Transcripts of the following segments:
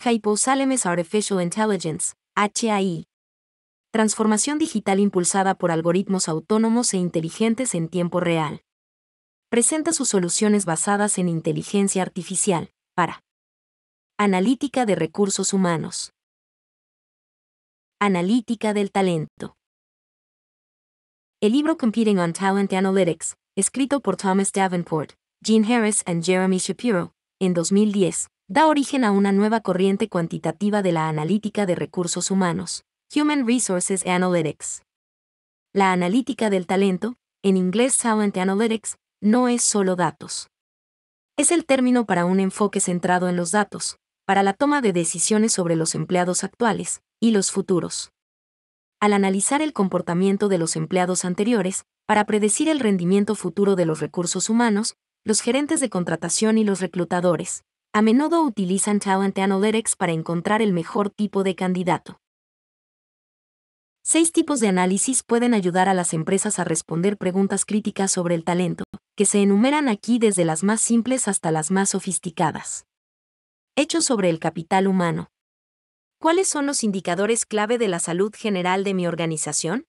Hypothalamus Artificial Intelligence, HAI. Transformación digital impulsada por algoritmos autónomos e inteligentes en tiempo real. Presenta sus soluciones basadas en inteligencia artificial, para Analítica de recursos humanos. Analítica del talento. El libro Competing on Talent Analytics, escrito por Thomas Davenport, Gene Harris y Jeremy Shapiro, en 2010, da origen a una nueva corriente cuantitativa de la analítica de recursos humanos, Human Resources Analytics. La analítica del talento, en inglés Talent Analytics, no es solo datos. Es el término para un enfoque centrado en los datos, para la toma de decisiones sobre los empleados actuales y los futuros. Al analizar el comportamiento de los empleados anteriores, para predecir el rendimiento futuro de los recursos humanos, los gerentes de contratación y los reclutadores, a menudo utilizan Talent Analytics para encontrar el mejor tipo de candidato. Seis tipos de análisis pueden ayudar a las empresas a responder preguntas críticas sobre el talento, que se enumeran aquí desde las más simples hasta las más sofisticadas. Hechos sobre el capital humano. ¿Cuáles son los indicadores clave de la salud general de mi organización?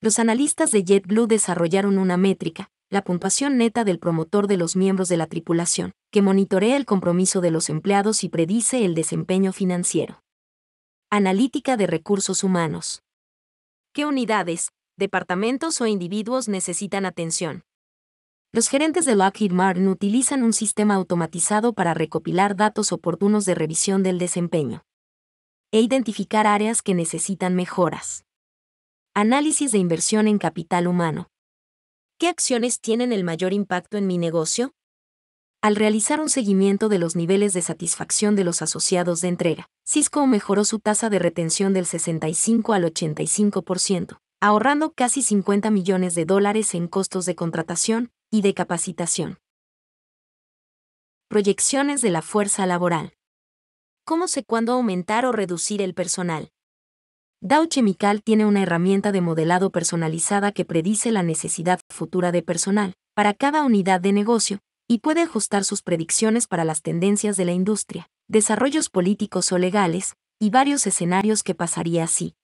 Los analistas de JetBlue desarrollaron una métrica, la puntuación neta del promotor de los miembros de la tripulación, que monitorea el compromiso de los empleados y predice el desempeño financiero. Analítica de recursos humanos. ¿Qué unidades, departamentos o individuos necesitan atención? Los gerentes de Lockheed Martin utilizan un sistema automatizado para recopilar datos oportunos de revisión del desempeño e identificar áreas que necesitan mejoras. Análisis de inversión en capital humano. ¿Qué acciones tienen el mayor impacto en mi negocio? al realizar un seguimiento de los niveles de satisfacción de los asociados de entrega. Cisco mejoró su tasa de retención del 65 al 85%, ahorrando casi 50 millones de dólares en costos de contratación y de capacitación. Proyecciones de la fuerza laboral. ¿Cómo sé cuándo aumentar o reducir el personal? Dow Chemical tiene una herramienta de modelado personalizada que predice la necesidad futura de personal para cada unidad de negocio y puede ajustar sus predicciones para las tendencias de la industria, desarrollos políticos o legales, y varios escenarios que pasaría así.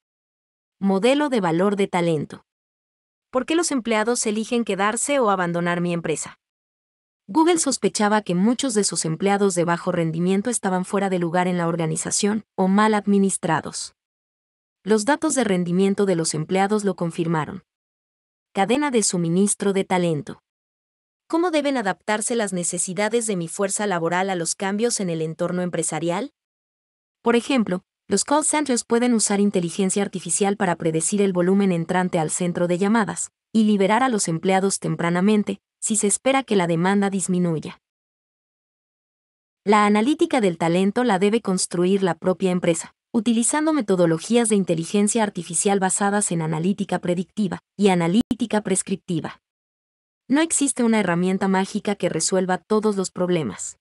Modelo de valor de talento. ¿Por qué los empleados eligen quedarse o abandonar mi empresa? Google sospechaba que muchos de sus empleados de bajo rendimiento estaban fuera de lugar en la organización o mal administrados. Los datos de rendimiento de los empleados lo confirmaron. Cadena de suministro de talento. ¿Cómo deben adaptarse las necesidades de mi fuerza laboral a los cambios en el entorno empresarial? Por ejemplo, los call centers pueden usar inteligencia artificial para predecir el volumen entrante al centro de llamadas y liberar a los empleados tempranamente si se espera que la demanda disminuya. La analítica del talento la debe construir la propia empresa, utilizando metodologías de inteligencia artificial basadas en analítica predictiva y analítica prescriptiva. No existe una herramienta mágica que resuelva todos los problemas.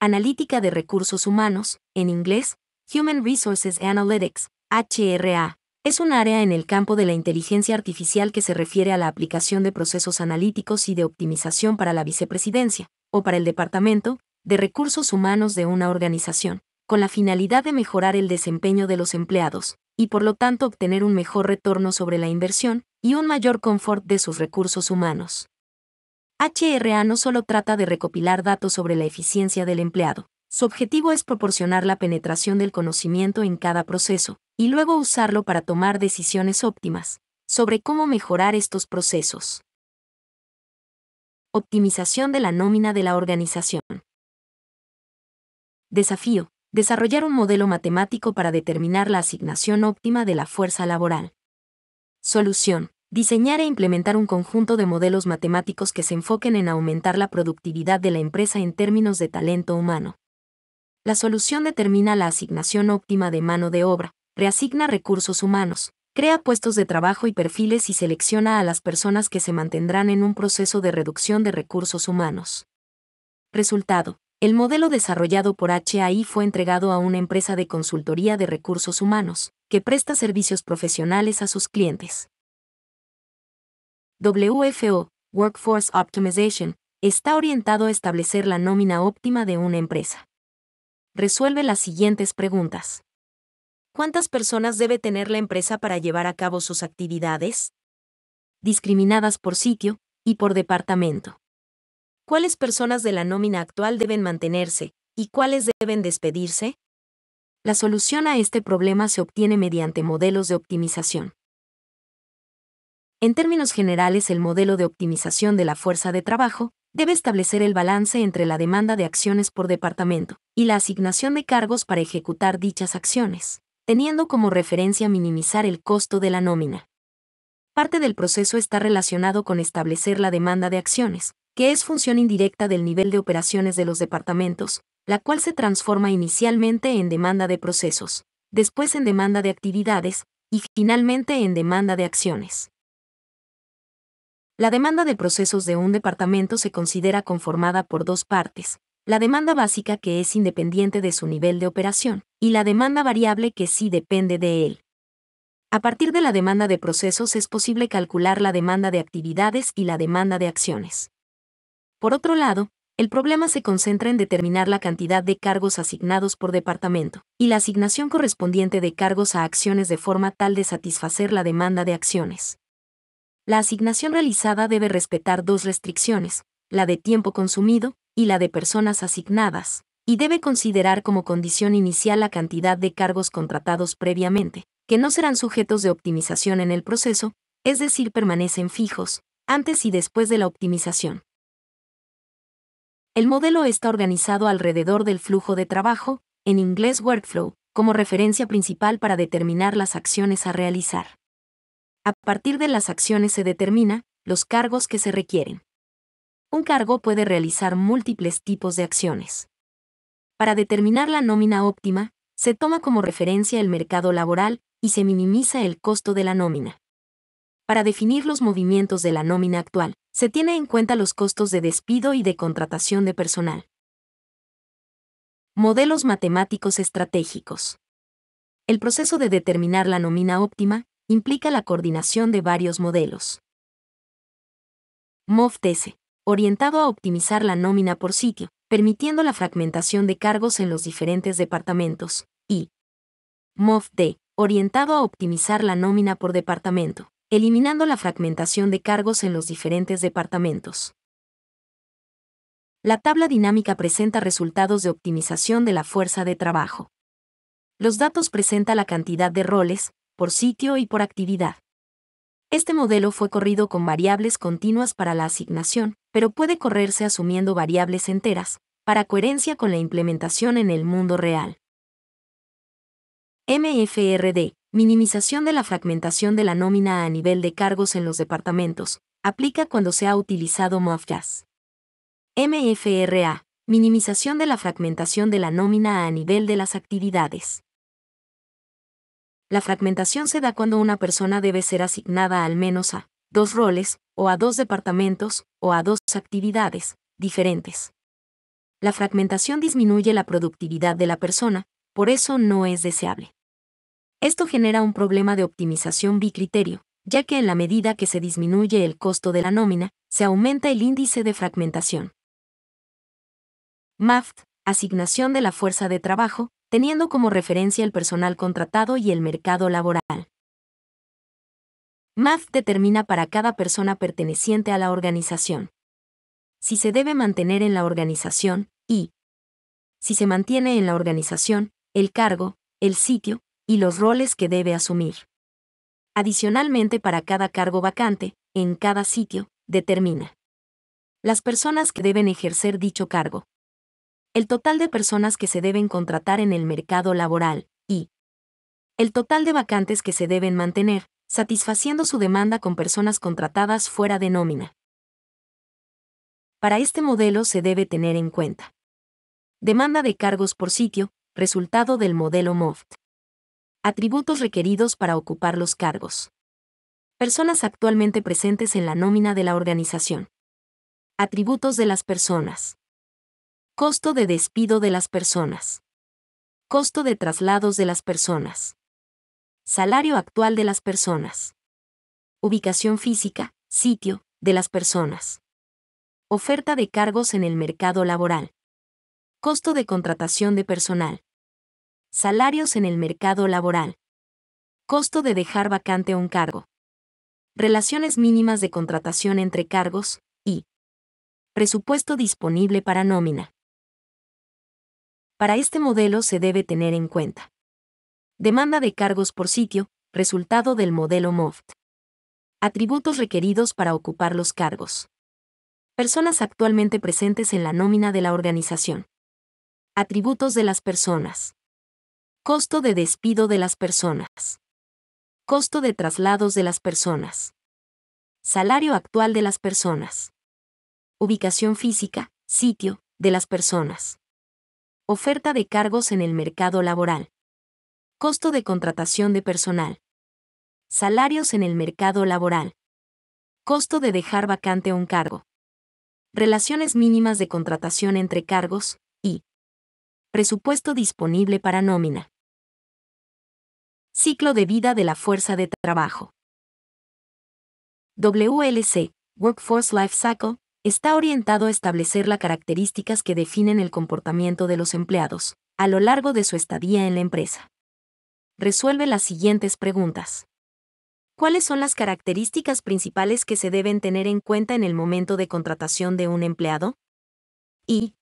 Analítica de recursos humanos, en inglés, Human Resources Analytics, HRA, es un área en el campo de la inteligencia artificial que se refiere a la aplicación de procesos analíticos y de optimización para la vicepresidencia, o para el departamento, de recursos humanos de una organización, con la finalidad de mejorar el desempeño de los empleados, y por lo tanto obtener un mejor retorno sobre la inversión, y un mayor confort de sus recursos humanos. HRA no solo trata de recopilar datos sobre la eficiencia del empleado, su objetivo es proporcionar la penetración del conocimiento en cada proceso, y luego usarlo para tomar decisiones óptimas sobre cómo mejorar estos procesos. Optimización de la nómina de la organización. Desafío. Desarrollar un modelo matemático para determinar la asignación óptima de la fuerza laboral. Solución Diseñar e implementar un conjunto de modelos matemáticos que se enfoquen en aumentar la productividad de la empresa en términos de talento humano. La solución determina la asignación óptima de mano de obra, reasigna recursos humanos, crea puestos de trabajo y perfiles y selecciona a las personas que se mantendrán en un proceso de reducción de recursos humanos. Resultado. El modelo desarrollado por HAI fue entregado a una empresa de consultoría de recursos humanos, que presta servicios profesionales a sus clientes. WFO, Workforce Optimization, está orientado a establecer la nómina óptima de una empresa. Resuelve las siguientes preguntas. ¿Cuántas personas debe tener la empresa para llevar a cabo sus actividades? Discriminadas por sitio y por departamento. ¿Cuáles personas de la nómina actual deben mantenerse y cuáles deben despedirse? La solución a este problema se obtiene mediante modelos de optimización. En términos generales, el modelo de optimización de la fuerza de trabajo debe establecer el balance entre la demanda de acciones por departamento y la asignación de cargos para ejecutar dichas acciones, teniendo como referencia minimizar el costo de la nómina. Parte del proceso está relacionado con establecer la demanda de acciones, que es función indirecta del nivel de operaciones de los departamentos, la cual se transforma inicialmente en demanda de procesos, después en demanda de actividades y finalmente en demanda de acciones. La demanda de procesos de un departamento se considera conformada por dos partes, la demanda básica que es independiente de su nivel de operación, y la demanda variable que sí depende de él. A partir de la demanda de procesos es posible calcular la demanda de actividades y la demanda de acciones. Por otro lado, el problema se concentra en determinar la cantidad de cargos asignados por departamento, y la asignación correspondiente de cargos a acciones de forma tal de satisfacer la demanda de acciones. La asignación realizada debe respetar dos restricciones, la de tiempo consumido y la de personas asignadas, y debe considerar como condición inicial la cantidad de cargos contratados previamente, que no serán sujetos de optimización en el proceso, es decir, permanecen fijos, antes y después de la optimización. El modelo está organizado alrededor del flujo de trabajo, en inglés workflow, como referencia principal para determinar las acciones a realizar. A partir de las acciones se determina los cargos que se requieren. Un cargo puede realizar múltiples tipos de acciones. Para determinar la nómina óptima, se toma como referencia el mercado laboral y se minimiza el costo de la nómina. Para definir los movimientos de la nómina actual, se tiene en cuenta los costos de despido y de contratación de personal. Modelos matemáticos estratégicos. El proceso de determinar la nómina óptima implica la coordinación de varios modelos. MOFTS, orientado a optimizar la nómina por sitio, permitiendo la fragmentación de cargos en los diferentes departamentos, y MOFT-D, orientado a optimizar la nómina por departamento, eliminando la fragmentación de cargos en los diferentes departamentos. La tabla dinámica presenta resultados de optimización de la fuerza de trabajo. Los datos presenta la cantidad de roles, por sitio y por actividad. Este modelo fue corrido con variables continuas para la asignación, pero puede correrse asumiendo variables enteras, para coherencia con la implementación en el mundo real. MFRD, minimización de la fragmentación de la nómina a nivel de cargos en los departamentos, aplica cuando se ha utilizado MOFJAS. MFRA, minimización de la fragmentación de la nómina a nivel de las actividades. La fragmentación se da cuando una persona debe ser asignada al menos a dos roles, o a dos departamentos, o a dos actividades diferentes. La fragmentación disminuye la productividad de la persona, por eso no es deseable. Esto genera un problema de optimización bicriterio, ya que en la medida que se disminuye el costo de la nómina, se aumenta el índice de fragmentación. MAFT, asignación de la fuerza de trabajo, teniendo como referencia el personal contratado y el mercado laboral. MAF determina para cada persona perteneciente a la organización si se debe mantener en la organización y si se mantiene en la organización, el cargo, el sitio y los roles que debe asumir. Adicionalmente, para cada cargo vacante, en cada sitio, determina las personas que deben ejercer dicho cargo, el total de personas que se deben contratar en el mercado laboral, y el total de vacantes que se deben mantener, satisfaciendo su demanda con personas contratadas fuera de nómina. Para este modelo se debe tener en cuenta demanda de cargos por sitio, resultado del modelo MOFT. Atributos requeridos para ocupar los cargos. Personas actualmente presentes en la nómina de la organización. Atributos de las personas. Costo de despido de las personas. Costo de traslados de las personas. Salario actual de las personas. Ubicación física, sitio, de las personas. Oferta de cargos en el mercado laboral. Costo de contratación de personal. Salarios en el mercado laboral. Costo de dejar vacante un cargo. Relaciones mínimas de contratación entre cargos y presupuesto disponible para nómina. Para este modelo se debe tener en cuenta. Demanda de cargos por sitio, resultado del modelo MOFT. Atributos requeridos para ocupar los cargos. Personas actualmente presentes en la nómina de la organización. Atributos de las personas. Costo de despido de las personas. Costo de traslados de las personas. Salario actual de las personas. Ubicación física, sitio, de las personas. Oferta de cargos en el mercado laboral. Costo de contratación de personal. Salarios en el mercado laboral. Costo de dejar vacante un cargo. Relaciones mínimas de contratación entre cargos y presupuesto disponible para nómina. Ciclo de vida de la fuerza de trabajo. WLC, Workforce Life Cycle, está orientado a establecer las características que definen el comportamiento de los empleados a lo largo de su estadía en la empresa. Resuelve las siguientes preguntas. ¿Cuáles son las características principales que se deben tener en cuenta en el momento de contratación de un empleado? ¿Y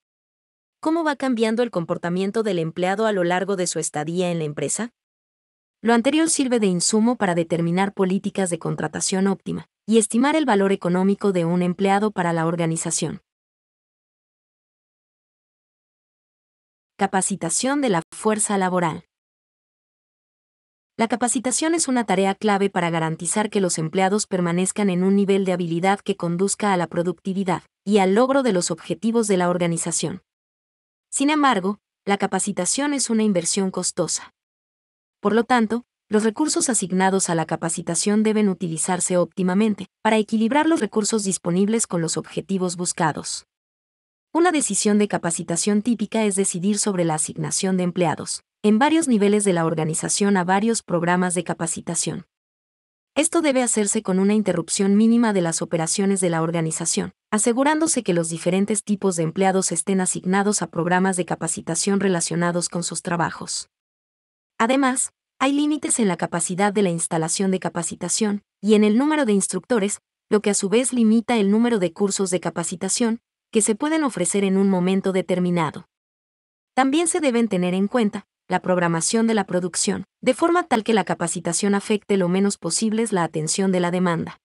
cómo va cambiando el comportamiento del empleado a lo largo de su estadía en la empresa? Lo anterior sirve de insumo para determinar políticas de contratación óptima, y estimar el valor económico de un empleado para la organización. Capacitación de la fuerza laboral. La capacitación es una tarea clave para garantizar que los empleados permanezcan en un nivel de habilidad que conduzca a la productividad y al logro de los objetivos de la organización. Sin embargo, la capacitación es una inversión costosa. Por lo tanto, los recursos asignados a la capacitación deben utilizarse óptimamente para equilibrar los recursos disponibles con los objetivos buscados. Una decisión de capacitación típica es decidir sobre la asignación de empleados, en varios niveles de la organización a varios programas de capacitación. Esto debe hacerse con una interrupción mínima de las operaciones de la organización, asegurándose que los diferentes tipos de empleados estén asignados a programas de capacitación relacionados con sus trabajos. Además, hay límites en la capacidad de la instalación de capacitación y en el número de instructores, lo que a su vez limita el número de cursos de capacitación que se pueden ofrecer en un momento determinado. También se deben tener en cuenta la programación de la producción, de forma tal que la capacitación afecte lo menos posible la atención de la demanda.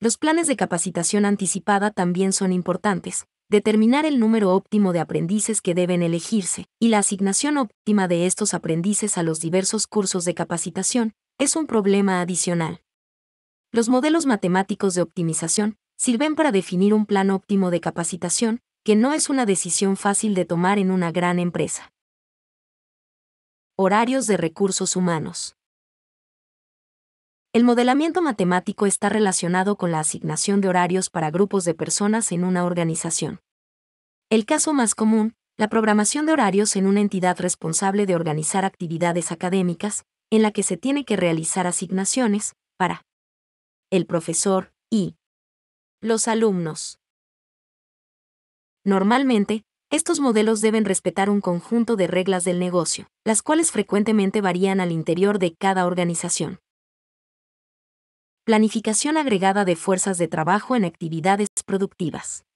Los planes de capacitación anticipada también son importantes, determinar el número óptimo de aprendices que deben elegirse y la asignación óptima de estos aprendices a los diversos cursos de capacitación es un problema adicional. Los modelos matemáticos de optimización sirven para definir un plan óptimo de capacitación, que no es una decisión fácil de tomar en una gran empresa. Horarios de recursos humanos. El modelamiento matemático está relacionado con la asignación de horarios para grupos de personas en una organización. El caso más común, la programación de horarios en una entidad responsable de organizar actividades académicas, en la que se tiene que realizar asignaciones, para el profesor y los alumnos. Normalmente, estos modelos deben respetar un conjunto de reglas del negocio, las cuales frecuentemente varían al interior de cada organización. Planificación agregada de fuerzas de trabajo en actividades productivas.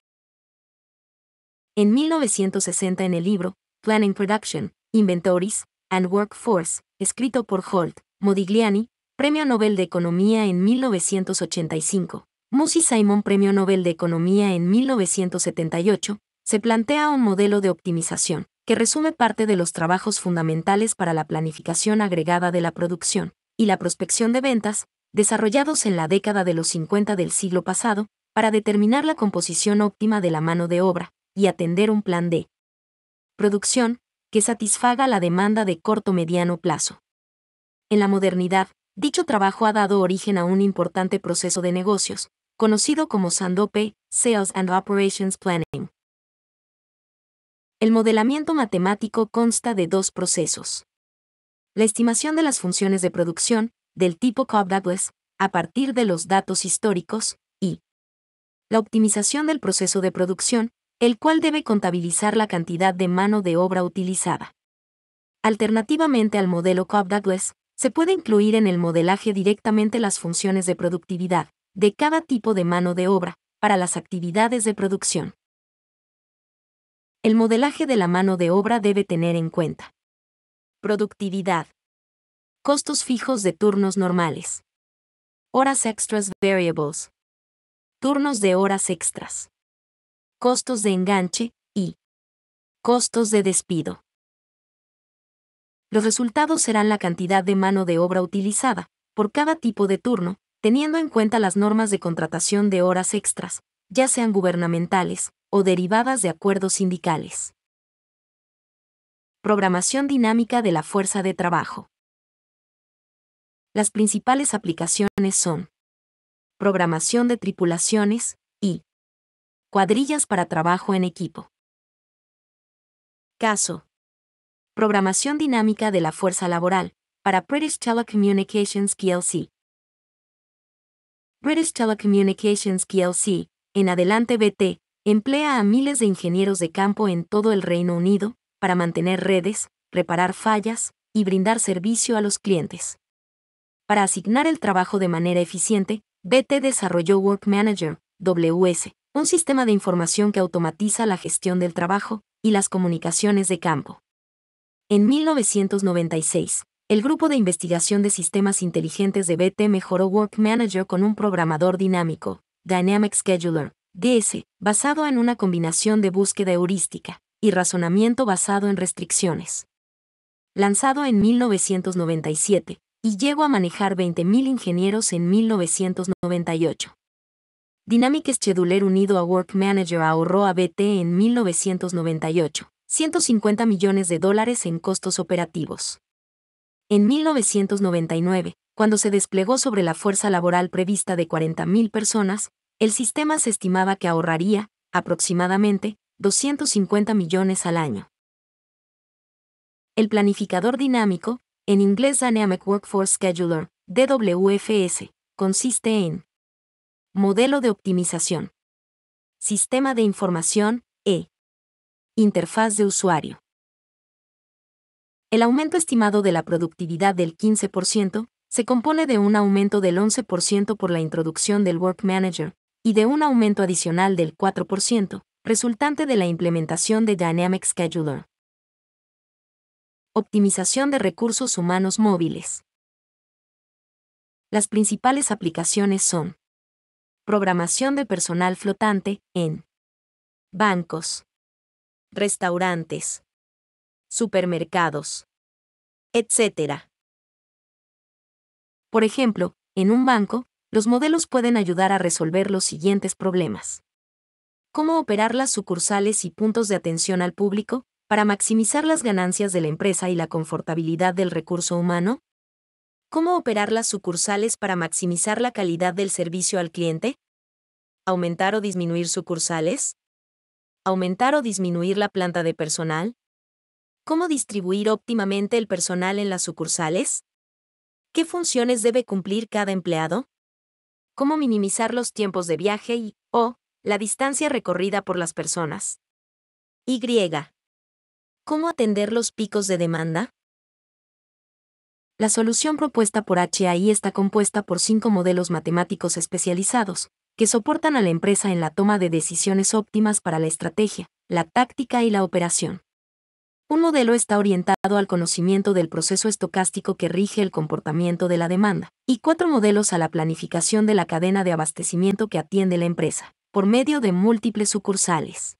En 1960 en el libro Planning Production, Inventories and Workforce, escrito por Holt, Modigliani, Premio Nobel de Economía en 1985, Musi Simon Premio Nobel de Economía en 1978, se plantea un modelo de optimización, que resume parte de los trabajos fundamentales para la planificación agregada de la producción y la prospección de ventas, desarrollados en la década de los 50 del siglo pasado, para determinar la composición óptima de la mano de obra y atender un plan de producción que satisfaga la demanda de corto-mediano plazo. En la modernidad, dicho trabajo ha dado origen a un importante proceso de negocios, conocido como Sandope, Sales and Operations Planning. El modelamiento matemático consta de dos procesos. La estimación de las funciones de producción, del tipo Cobb-Douglas, a partir de los datos históricos, y la optimización del proceso de producción, el cual debe contabilizar la cantidad de mano de obra utilizada. Alternativamente al modelo Cobb-Douglas, se puede incluir en el modelaje directamente las funciones de productividad de cada tipo de mano de obra para las actividades de producción. El modelaje de la mano de obra debe tener en cuenta productividad, Costos fijos de turnos normales. Horas extras variables. Turnos de horas extras. Costos de enganche y costos de despido. Los resultados serán la cantidad de mano de obra utilizada por cada tipo de turno, teniendo en cuenta las normas de contratación de horas extras, ya sean gubernamentales o derivadas de acuerdos sindicales. Programación dinámica de la fuerza de trabajo. Las principales aplicaciones son programación de tripulaciones y cuadrillas para trabajo en equipo. Caso. Programación dinámica de la fuerza laboral para British Telecommunications PLC. British Telecommunications PLC, en adelante BT, emplea a miles de ingenieros de campo en todo el Reino Unido para mantener redes, reparar fallas y brindar servicio a los clientes. Para asignar el trabajo de manera eficiente, BT desarrolló Work Manager, WS, un sistema de información que automatiza la gestión del trabajo y las comunicaciones de campo. En 1996, el grupo de investigación de sistemas inteligentes de BT mejoró Work Manager con un programador dinámico, Dynamic Scheduler, DS, basado en una combinación de búsqueda heurística y razonamiento basado en restricciones. Lanzado en 1997, y llegó a manejar 20.000 ingenieros en 1998. Dynamic Scheduler unido a Work Manager ahorró a BT en 1998 150 millones de dólares en costos operativos. En 1999, cuando se desplegó sobre la fuerza laboral prevista de 40.000 personas, el sistema se estimaba que ahorraría, aproximadamente, 250 millones al año. El planificador dinámico, en inglés Dynamic Workforce Scheduler, DWFS, consiste en Modelo de optimización. Sistema de información, E. Interfaz de usuario. El aumento estimado de la productividad del 15% se compone de un aumento del 11% por la introducción del Work Manager y de un aumento adicional del 4%, resultante de la implementación de Dynamic Scheduler. Optimización de recursos humanos móviles. Las principales aplicaciones son programación de personal flotante en bancos, restaurantes, supermercados, etc. Por ejemplo, en un banco, los modelos pueden ayudar a resolver los siguientes problemas. ¿Cómo operar las sucursales y puntos de atención al público? para maximizar las ganancias de la empresa y la confortabilidad del recurso humano? ¿Cómo operar las sucursales para maximizar la calidad del servicio al cliente? ¿Aumentar o disminuir sucursales? ¿Aumentar o disminuir la planta de personal? ¿Cómo distribuir óptimamente el personal en las sucursales? ¿Qué funciones debe cumplir cada empleado? ¿Cómo minimizar los tiempos de viaje y, o, la distancia recorrida por las personas? Y ¿Cómo atender los picos de demanda? La solución propuesta por HAI está compuesta por cinco modelos matemáticos especializados, que soportan a la empresa en la toma de decisiones óptimas para la estrategia, la táctica y la operación. Un modelo está orientado al conocimiento del proceso estocástico que rige el comportamiento de la demanda, y cuatro modelos a la planificación de la cadena de abastecimiento que atiende la empresa, por medio de múltiples sucursales.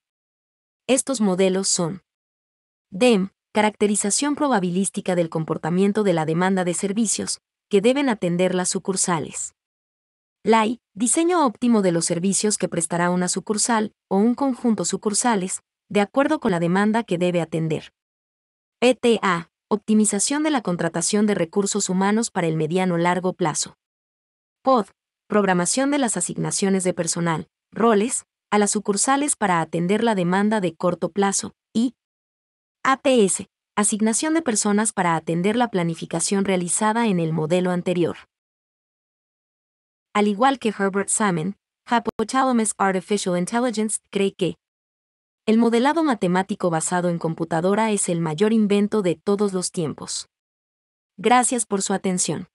Estos modelos son DEM, caracterización probabilística del comportamiento de la demanda de servicios, que deben atender las sucursales. LAI, diseño óptimo de los servicios que prestará una sucursal o un conjunto sucursales, de acuerdo con la demanda que debe atender. ETA, optimización de la contratación de recursos humanos para el mediano-largo plazo. POD, programación de las asignaciones de personal, roles, a las sucursales para atender la demanda de corto plazo, y APS, asignación de personas para atender la planificación realizada en el modelo anterior. Al igual que Herbert Simon, Hypothalamus Artificial Intelligence cree que el modelado matemático basado en computadora es el mayor invento de todos los tiempos. Gracias por su atención.